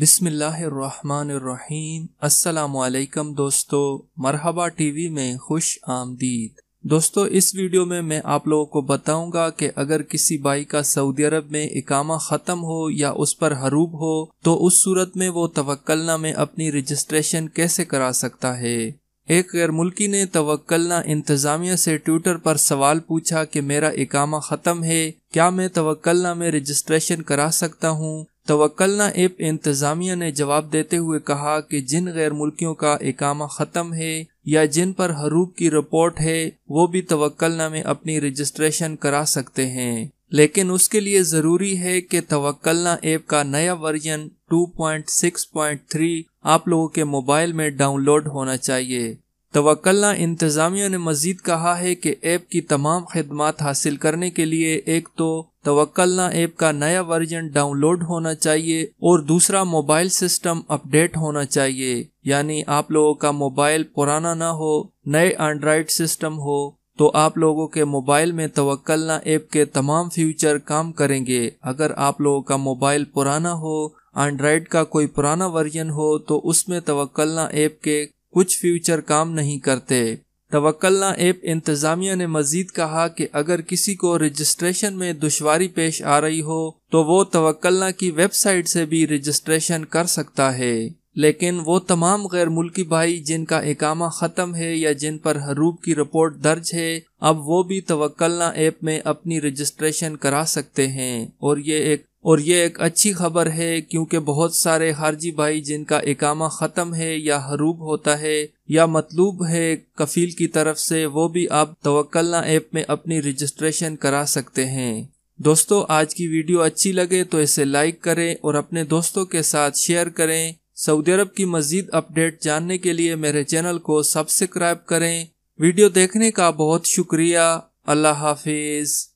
बिसमीम असलकम दोस्तों मरहबा टीवी में खुश आमदीद दोस्तों इस वीडियो में मैं आप लोगों को बताऊंगा कि अगर किसी बाई का सऊदी अरब में इकामा ख़त्म हो या उस पर हरूब हो तो उस सूरत में वो तवक्लना में अपनी रजिस्ट्रेशन कैसे करा सकता है एक गैर मुल्की ने तवक्लना इंतज़ामिया से ट्विटर पर सवाल पूछा कि मेरा इकामा ख़त्म है क्या मैं तवक्लना में रजिस्ट्रेशन करा सकता हूँ तवक्लना ऐप इंतज़ामिया ने जवाब देते हुए कहा कि जिन गैर मुल्कियों का एकामा ख़त्म है या जिन पर हरूब की रिपोर्ट है वो भी तवक्लना में अपनी रजिस्ट्रेशन करा सकते हैं लेकिन उसके लिए ज़रूरी है कि तवक्लना ऐप का नया वर्जन 2.6.3 आप लोगों के मोबाइल में डाउनलोड होना चाहिए तवक्लना इंतज़ामिया ने मज़ीद कहा है कि ऐप की तमाम खदमात हासिल करने के लिए एक तो तवक्लना ऐप का नया वर्जन डाउनलोड होना चाहिए और दूसरा मोबाइल सिस्टम अपडेट होना चाहिए यानी आप लोगों का मोबाइल पुराना ना हो नए एंड्राइड सिस्टम हो तो आप लोगों के मोबाइल में तवक्लना ऐप के तमाम फ्यूचर काम करेंगे अगर आप लोगों का मोबाइल पुराना हो एंड्राइड का कोई पुराना वर्जन हो तो उसमें तवक्लना ऐप के कुछ फ्यूचर काम नहीं करते तवक्लना ऐप इंतजामिया ने मजीद कहा कि अगर किसी को रजिस्ट्रेशन में दुशारी पेश आ रही हो तो वो तवक्लना की वेबसाइट से भी रजिस्ट्रेशन कर सकता है लेकिन वो तमाम गैर मुल्की भाई जिनका एकामा ख़त्म है या जिन पर हरूब की रिपोर्ट दर्ज है अब वो भी तवक्लना ऐप में अपनी रजिस्ट्रेशन करा सकते हैं और ये एक और ये एक अच्छी खबर है क्योंकि बहुत सारे हारजी भाई जिनका एकामा ख़त्म है या हरूब होता है या मतलूब है कफील की तरफ से वो भी आप तवक्लना ऐप में अपनी रजिस्ट्रेशन करा सकते हैं दोस्तों आज की वीडियो अच्छी लगे तो इसे लाइक करें और अपने दोस्तों के साथ शेयर करें सऊदी अरब की मजीद अपडेट जानने के लिए मेरे चैनल को सब्सक्राइब करें वीडियो देखने का बहुत शुक्रिया अल्लाह हाफिज़